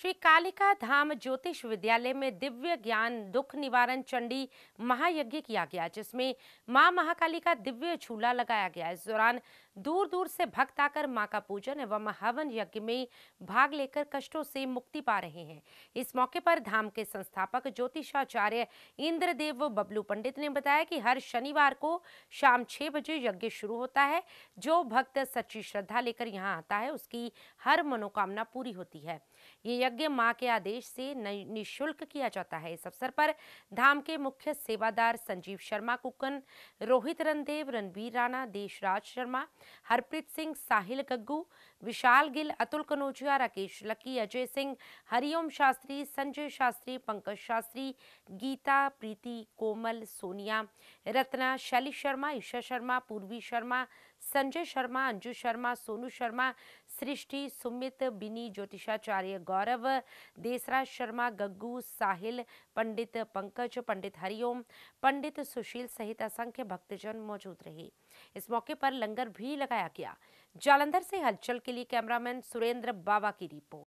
श्री कालिका धाम ज्योतिष विद्यालय में दिव्य ज्ञान दुख निवारण चंडी महायज्ञ किया गया जिसमें मां महाकाली का दिव्य झूला लगाया गया इस दौरान दूर दूर से भक्त आकर मां का पूजन एवं हवन यज्ञ में भाग लेकर कष्टों से मुक्ति पा रहे हैं इस मौके पर धाम के संस्थापक ज्योतिषाचार्य इंद्रदेव बबलू पंडित ने बताया कि हर शनिवार को शाम छह बजे यज्ञ शुरू होता है जो भक्त सच्ची श्रद्धा लेकर यहाँ आता है उसकी हर मनोकामना पूरी होती है ये यज्ञ माँ के आदेश से निःशुल्क किया जाता है इस अवसर पर धाम के मुख्य सेवादार संजीव शर्मा कुकन रोहित रणदेव रणवीर राणा देशराज शर्मा हरप्रीत सिंह साहिल गग्गू विशाल गिल अतुल कनोजिया राकेश लकी अजय सिंह हरिओम शास्त्री संजय शास्त्री पंकज शास्त्री गीता प्रीति कोमल सोनिया रत्ना शैली शर्मा ईशा शर्मा पूर्वी शर्मा संजय शर्मा अंजू शर्मा सोनू शर्मा सृष्टि सुमित बिनी ज्योतिषाचार्य गौरव देसराज शर्मा गग्गू साहिल पंडित पंकज पंडित हरिओम पंडित सुशील सहित असंख्य भक्तजन मौजूद रहे इस मौके पर लंगर भी भी लगाया गया जालंधर से हलचल के लिए कैमरामैन सुरेंद्र बाबा की रिपोर्ट